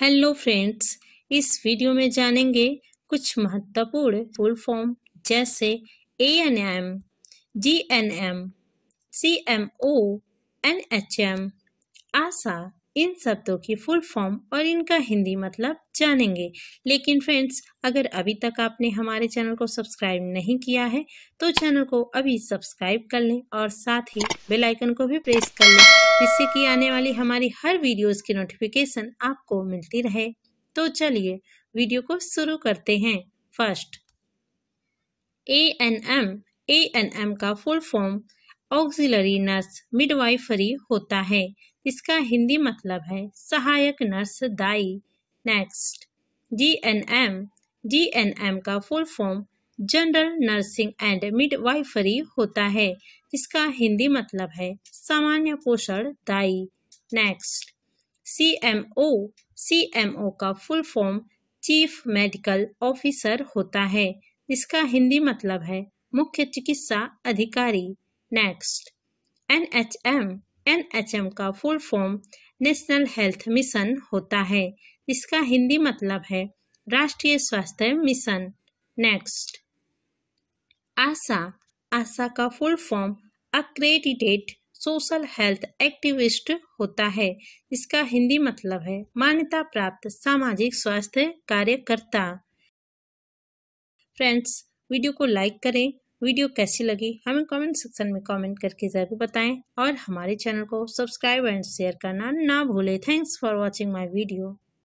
hello friends इस video में जानेंगे कुछ महत्वपूर्ण फुल फॉर्म जैसे A N M G N M C M O N H M ASHA इन शब्दों की फुल फॉर्म और इनका हिंदी मतलब जानेंगे लेकिन फ्रेंड्स अगर अभी तक आपने हमारे चैनल को सब्सक्राइब नहीं किया है तो चैनल को अभी सब्सक्राइब कर लें और साथ ही बेल आइकन को भी प्रेस कर लें जिससे कि आने वाली हमारी हर वीडियोस की नोटिफिकेशन आपको मिलती रहे तो चलिए वीडियो को शुरू करते हैं first A N M A N M का full form auxiliary nurse midwifery होता है इसका हिंदी मतलब है सहायक नर्स दाई next G N M G N M का full form general nursing and midwifery होता है इसका हिंदी मतलब है सामान्य पोषण दाई next C M O C M O का full form chief medical officer होता है इसका हिंदी मतलब है मुख्य चिकित्सा अधिकारी next N H M NHM का full form national health mission होता है इसका हिंदी मतलब है राष्ट्रीय स्वास्थ्य मिशन नेक्स्ट आशा आशा का full form accredited social health activist होता है इसका हिंदी मतलब है मान्यता प्राप्त सामाजिक स्वास्थ्य कार्यकर्ता फ्रेंड्स वीडियो को लाइक करें वीडियो कैसी लगी हमें कमेंट सेक्शन में कमेंट करके ज़रूर बताएं और हमारे चैनल को सब्सक्राइब एंड शेयर करना ना भूलें thanks for watching my video